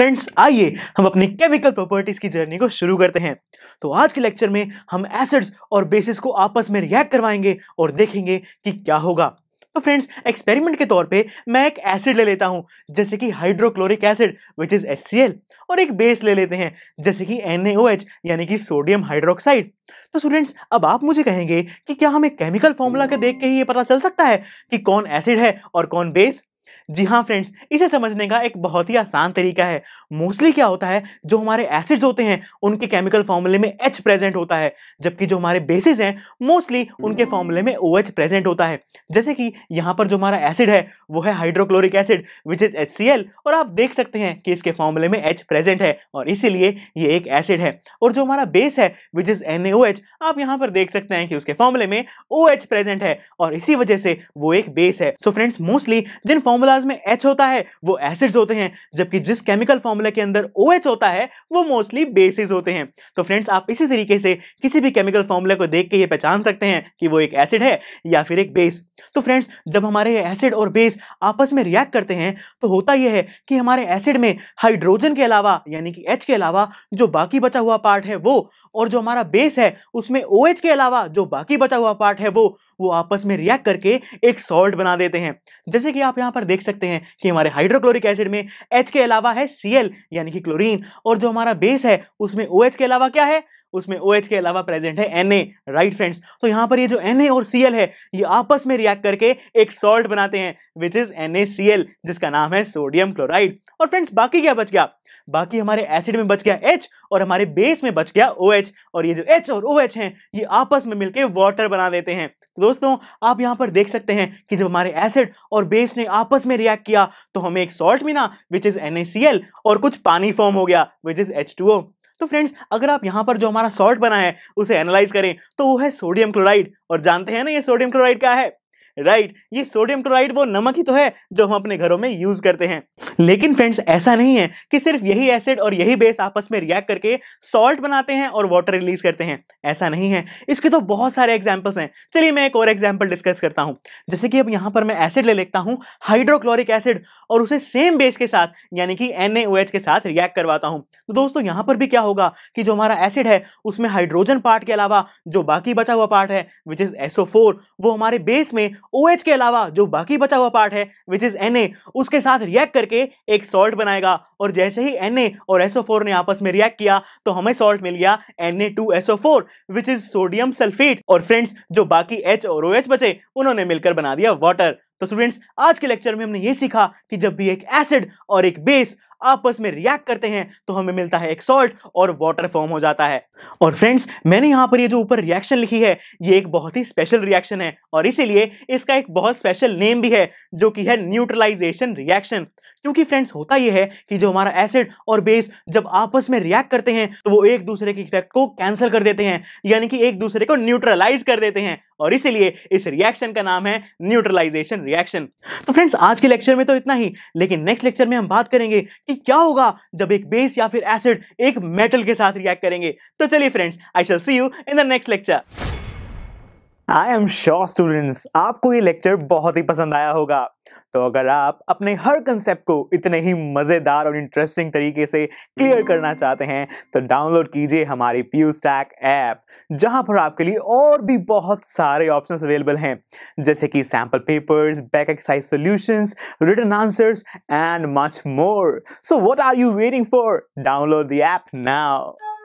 friends आइए हम अपनी केमिकल प्रॉपर्टीज की जर्नी को शुरू करते हैं तो आज के लेक्चर में हम एसिड्स और बेसिस को आपस में रिएक्ट करवाएंगे और देखेंगे कि क्या होगा तो फ्रेंड्स एक्सपेरिमेंट के तौर पे मैं एक एसिड ले लेता हूँ जैसे कि hydrochloric acid which is H और एक बेस ले लेते हैं जैसे कि एन यानी कि सोडियम हाइड्रोक्साइड तो स्टूडेंट्स अब आप मुझे कहेंगे कि क्या हमें केमिकल फॉर्मूला के देख के ही ये पता चल सकता है कि कौन एसिड है और कौन बेस जी हाँ फ्रेंड्स इसे समझने का एक बहुत ही आसान तरीका है मोस्टली क्या होता है जो हमारे एसिड्स होते हैं उनके केमिकल फॉर्मूले में एच प्रेजेंट होता है जबकि जो हमारे बेसिस हैं मोस्टली उनके फॉर्मूले में ओ OH प्रेजेंट होता है जैसे कि यहाँ पर जो हमारा एसिड है वो है hydrochloric acid which is H और आप देख सकते हैं कि इसके फॉर्मूले में एच प्रेजेंट है और इसीलिए ये एक एसिड है और जो हमारा बेस है विच इज एन आप यहाँ पर देख सकते हैं कि उसके फॉर्मूले में ओ OH प्रेजेंट है और इसी वजह से वो एक बेस है सो फ्रेंड्स मोस्टली जिन फॉर्मूला फॉर्मूलाज में एच होता है वो एसिड्स होते हैं जबकि जिस केमिकल फॉर्मूला के अंदर ओ OH होता है वो मोस्टली बेसिस होते हैं तो फ्रेंड्स आप इसी तरीके से किसी भी केमिकल फॉर्मूला को देख के ये पहचान सकते हैं कि वो एक एसिड है या फिर एक बेस तो फ्रेंड्स जब हमारे एसिड और बेस आपस में रिएक्ट करते हैं तो होता यह है कि हमारे एसिड में हाइड्रोजन के अलावा यानी कि एच के अलावा जो बाकी बचा हुआ पार्ट है वो और जो हमारा बेस है उसमें ओ OH के अलावा जो बाकी बचा हुआ पार्ट है वो वो आपस में रिएक्ट करके एक सॉल्ट बना देते हैं जैसे कि आप यहां पर देख सकते सकते हैं कि हमारे हाइड्रोक्लोरिक एसिड में एच के अलावा है सी यानी कि क्लोरीन और जो हमारा बेस है उसमें ओ OH के अलावा क्या है उसमें ओ OH के अलावा प्रेजेंट है एन राइट फ्रेंड्स तो यहाँ पर ये जो एन और सी है ये आपस में रिएक्ट करके एक सॉल्ट बनाते हैं विच इज एन जिसका नाम है सोडियम क्लोराइड और फ्रेंड्स बाकी क्या बच गया बाकी हमारे एसिड में बच गया एच और हमारे बेस में बच गया ओ OH, और ये जो एच और ओ OH हैं ये आपस में मिलकर वाटर बना देते हैं तो दोस्तों आप यहां पर देख सकते हैं कि जब हमारे एसिड और बेस ने आपस में रिएक्ट किया तो हमें एक सॉल्ट मिला विच इज एन और कुछ पानी फॉर्म हो गया विच इज एच तो फ्रेंड्स अगर आप यहां पर जो हमारा सॉल्ट बना है उसे एनालाइज करें तो वो है सोडियम क्लोराइड और जानते हैं ना ये सोडियम क्लोराइड क्या है राइट ये सोडियम क्लोराइड वो नमक ही तो है जो हम अपने घरों में यूज करते हैं लेकिन फ्रेंड्स ऐसा नहीं है कि सिर्फ यही एसिड और यही बेस आपस में रिएक्ट करके सॉल्ट बनाते हैं और वाटर रिलीज करते हैं ऐसा नहीं है इसके तो बहुत सारे एग्जाम्पल्स हैं चलिए मैं एक और एग्जाम्पल डिस्कस करता हूँ जैसे कि अब यहाँ पर मैं एसिड ले लेता हूँ हाइड्रोक्लोरिक एसिड और उसे सेम बेस के साथ यानी कि एन के साथ रिएक्ट करवाता हूँ तो दोस्तों यहाँ पर भी क्या होगा कि जो हमारा एसिड है उसमें हाइड्रोजन पार्ट के अलावा जो बाकी बचा हुआ पार्ट है विच इज एसओ वो हमारे बेस में OH के अलावा जो बाकी बचा हुआ पार्ट है विच इज Na, उसके साथ रिएक्ट करके एक सॉल्ट बनाएगा और जैसे ही एन और एसओ ने आपस में रिएक्ट किया तो हमें सॉल्ट मिल गया N A two four which is sodium sulphate और फ्रेंड्स जो बाकी एच और ओ OH बचे उन्होंने मिलकर बना दिया वाटर तो स्टूडेंट्स आज के लेक्चर में हमने ये सीखा कि जब भी एक एसिड और एक बेस आपस में रिएक्ट करते हैं तो हमें मिलता है एक सॉल्ट और वाटर फॉर्म हो जाता है और फ्रेंड्स मैंने यहाँ पर ये जो ऊपर रिएक्शन लिखी है ये एक बहुत ही स्पेशल रिएक्शन है और इसीलिए इसका एक बहुत स्पेशल नेम भी है जो कि है न्यूट्रलाइजेशन रिएक्शन क्योंकि फ्रेंड्स होता यह है कि जो हमारा एसिड और बेस जब आपस में रिएक्ट करते हैं तो वो एक दूसरे के इफेक्ट को कैंसिल कर देते हैं यानी कि एक दूसरे को न्यूट्रलाइज कर देते हैं और इसीलिए इस रिएक्शन का नाम है न्यूट्रलाइजेशन रिएक्शन तो फ्रेंड्स आज के लेक्चर में तो इतना ही लेकिन नेक्स्ट लेक्चर में हम बात करेंगे कि क्या होगा जब एक बेस या फिर एसिड एक मेटल के साथ रिएक्ट करेंगे तो चलिए friends I shall see you in the next lecture I am sure students आपको ये लेक्चर बहुत ही पसंद आया होगा तो अगर आप अपने हर कंसेप्ट को इतने ही मज़ेदार और इंटरेस्टिंग तरीके से क्लियर करना चाहते हैं तो डाउनलोड कीजिए हमारी पी स्टैक ऐप जहाँ पर आपके लिए और भी बहुत सारे ऑप्शन अवेलेबल हैं जैसे कि sample papers back exercise solutions written answers and much more so what are you waiting for download the app now